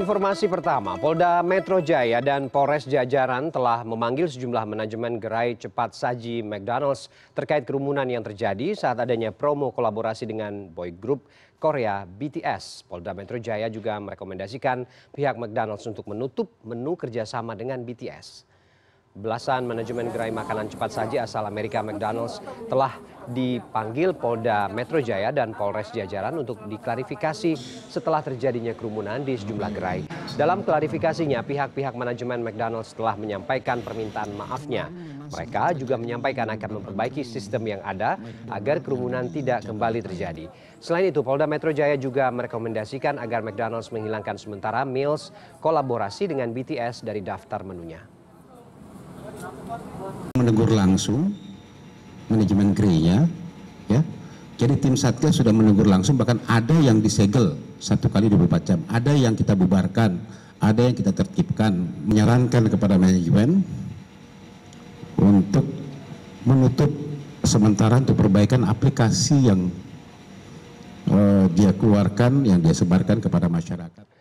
Informasi pertama, Polda Metro Jaya dan Polres Jajaran telah memanggil sejumlah manajemen gerai cepat saji McDonald's terkait kerumunan yang terjadi saat adanya promo kolaborasi dengan boy group Korea BTS. Polda Metro Jaya juga merekomendasikan pihak McDonald's untuk menutup menu kerjasama dengan BTS. Belasan manajemen gerai makanan cepat saji asal Amerika McDonald's telah dipanggil Polda Metro Jaya dan Polres Jajaran untuk diklarifikasi setelah terjadinya kerumunan di sejumlah gerai. Dalam klarifikasinya, pihak-pihak manajemen McDonald's telah menyampaikan permintaan maafnya. Mereka juga menyampaikan akan memperbaiki sistem yang ada agar kerumunan tidak kembali terjadi. Selain itu, Polda Metro Jaya juga merekomendasikan agar McDonald's menghilangkan sementara meals kolaborasi dengan BTS dari daftar menunya. Menegur langsung manajemen gereja ya. Jadi tim satgas sudah menegur langsung, bahkan ada yang disegel satu kali 24 jam, ada yang kita bubarkan, ada yang kita tertibkan, menyarankan kepada manajemen untuk menutup sementara untuk perbaikan aplikasi yang uh, dia keluarkan, yang dia sebarkan kepada masyarakat.